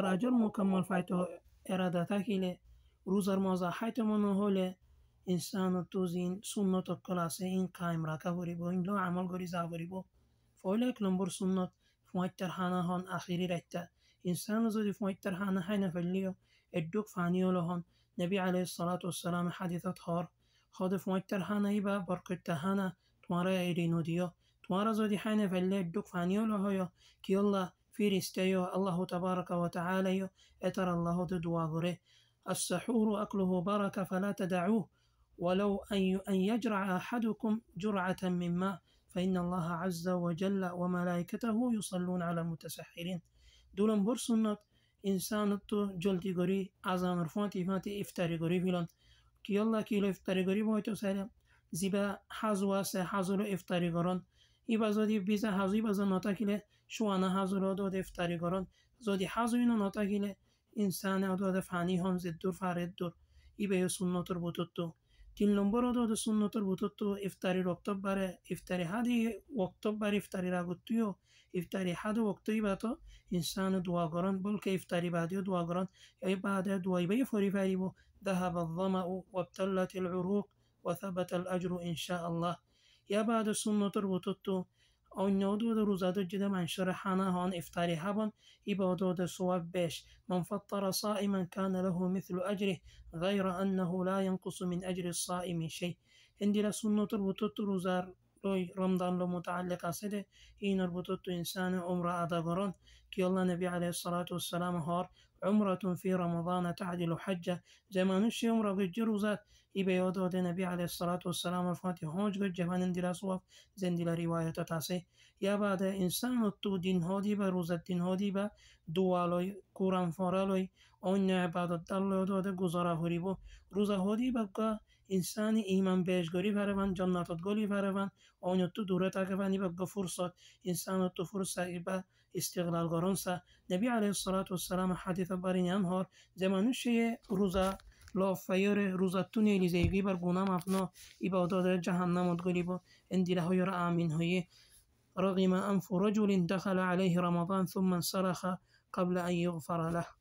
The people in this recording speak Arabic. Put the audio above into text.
اخراجر مكمل فايتو ارادتك إلى روزر مازا حيث منه هولي انسان توزين سنة الكلاس إن قائم راكا هوريبو إن لو عمل غريزا هوريبو فوليك لنبر سنة فمايت ترحانا هون آخيري ريتا إنسان زودي فمايت ترحانا حين فليو الدوك فانيو لهون نبي عليه الصلاة والسلام حديثة هار خاضي فمايت ترحانا إبا بركت تهانا تمارا إيرينو ديو تمارا زودي حين فليو الدوك فانيو لهويو كي الله فيرستيو الله تبارك وتعالى اتر الله تدواغره السحور أكله بركة فلا تدعوه ولو أن يجرع أحدكم جرعة من ماء فإن الله عز وجل وملائكته يصلون على المتسحرين دولن برسنة إنسان تو جلتي غري أزامر فانتي فانتي إفتاري غري فيلان كي الله كيلو إفتاري غري بويتو سلام زبا حزوا سحزلو إفتاري غران iba zodi biza hazu iba za notakile shuana hazu ro do def tarigoron zodi hazu ino notakile insana do def hani hom ziddur fareddur iba yo sunnotur bututtu تین نمبر دو دو سن نتر بوتو تو افتاری رکتب بره افتاری هدی وقتب بر افتاری را گوتیو افتاری هد وقتی با تو انسان دعاگران بل که افتاری بعدی دعاگران ای بعد دعای بی فوری فری بو ذهب الظمأ وابتلت العروق وثبت الأجر إن شاء الله یا بعد از سنت ربطتو آنها دو روزة جدا من شرحناها عن إفطار هبن إبادود سواب بيش من فطر صائما كان له مثل أجره غير أنه لا ينقص من أجر الصائم شيء عندي لسنة ربطت روزار روي رمضان لو متعلقة سده إن ربطت إنسان عمر دبران كي الله نبي عليه الصلاة والسلام هار عمرة في رمضان تعدل حجة زمانش عمرة جروزات يودو دي نبي عليه الصلاة والسلام الفاتح هونج قد جفان اندلا صوف زين دي رواية تاسي يا بعد إنسان التو دين هودي با روزة دين هودي با دوالوي كوران فورالوي أون عبادة دالو يودو دي گزارا هوريبو روزة هودي با انسانی ایمان بیشگری بروند جناتت گلی بروند آنو تو دوره تاگوانی بقى فرصة انسان التو فرصة إبا استغلال گرانسا نبي عليه الصلاة والسلام حديث Barinyan har zamanuşe روزا لا فیر روزا تونی لیزی وی بر گونا مفنا ای با داد جهنم و غلیبا اندی لهای را آمین هی رغم انف رجل دخل عليه رمضان ثم صرخ قبل ان يغفر له